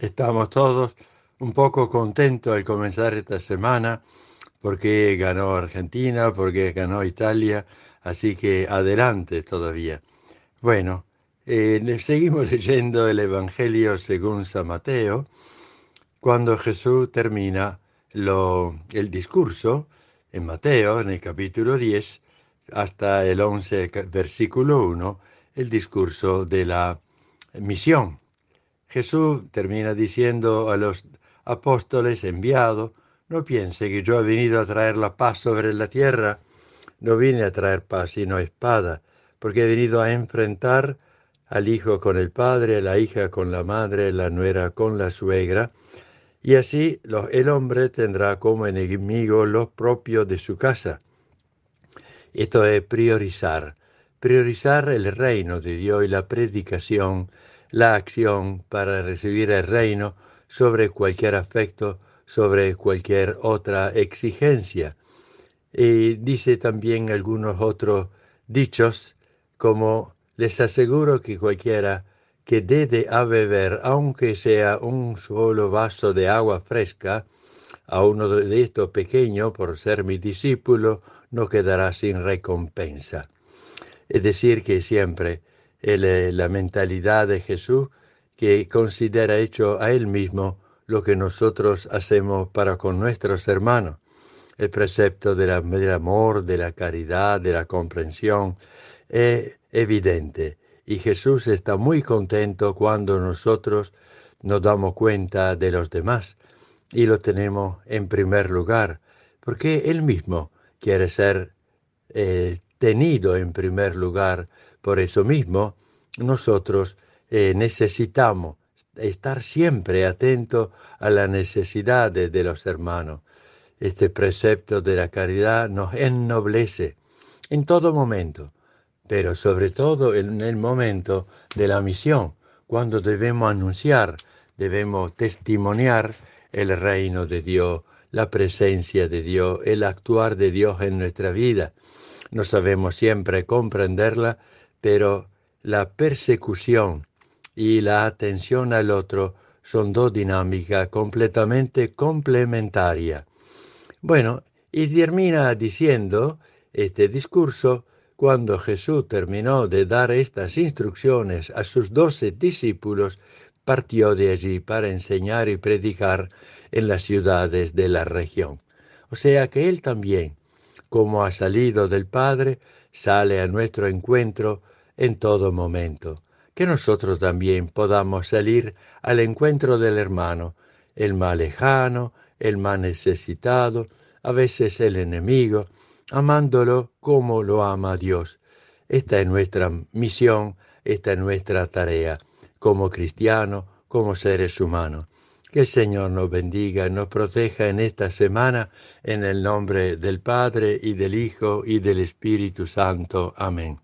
Estamos todos un poco contentos al comenzar esta semana porque ganó Argentina, porque ganó Italia, así que adelante todavía. Bueno, eh, seguimos leyendo el Evangelio según San Mateo, cuando Jesús termina lo, el discurso en Mateo, en el capítulo 10, hasta el 11, versículo 1, el discurso de la misión. Jesús termina diciendo a los apóstoles enviados, no piense que yo he venido a traer la paz sobre la tierra, no vine a traer paz sino espada, porque he venido a enfrentar al hijo con el padre, la hija con la madre, la nuera con la suegra, y así el hombre tendrá como enemigo los propios de su casa. Esto es priorizar, priorizar el reino de Dios y la predicación la acción para recibir el reino sobre cualquier afecto, sobre cualquier otra exigencia. Y dice también algunos otros dichos como les aseguro que cualquiera que dé de a beber, aunque sea un solo vaso de agua fresca, a uno de estos pequeños, por ser mi discípulo, no quedará sin recompensa. Es decir, que siempre eh, la mentalidad de Jesús que considera hecho a él mismo lo que nosotros hacemos para con nuestros hermanos. El precepto del amor, de la caridad, de la comprensión es evidente. Y Jesús está muy contento cuando nosotros nos damos cuenta de los demás y lo tenemos en primer lugar, porque Él mismo quiere ser eh, tenido en primer lugar. Por eso mismo, nosotros eh, necesitamos estar siempre atentos a las necesidades de los hermanos. Este precepto de la caridad nos ennoblece en todo momento, pero sobre todo en el momento de la misión, cuando debemos anunciar, debemos testimoniar el reino de Dios, la presencia de Dios, el actuar de Dios en nuestra vida no sabemos siempre comprenderla, pero la persecución y la atención al otro son dos dinámicas completamente complementarias. Bueno, y termina diciendo este discurso cuando Jesús terminó de dar estas instrucciones a sus doce discípulos, partió de allí para enseñar y predicar en las ciudades de la región. O sea que él también como ha salido del Padre, sale a nuestro encuentro en todo momento. Que nosotros también podamos salir al encuentro del hermano, el más lejano, el más necesitado, a veces el enemigo, amándolo como lo ama Dios. Esta es nuestra misión, esta es nuestra tarea, como cristiano, como seres humanos. Que el Señor nos bendiga, y nos proteja en esta semana, en el nombre del Padre y del Hijo y del Espíritu Santo. Amén.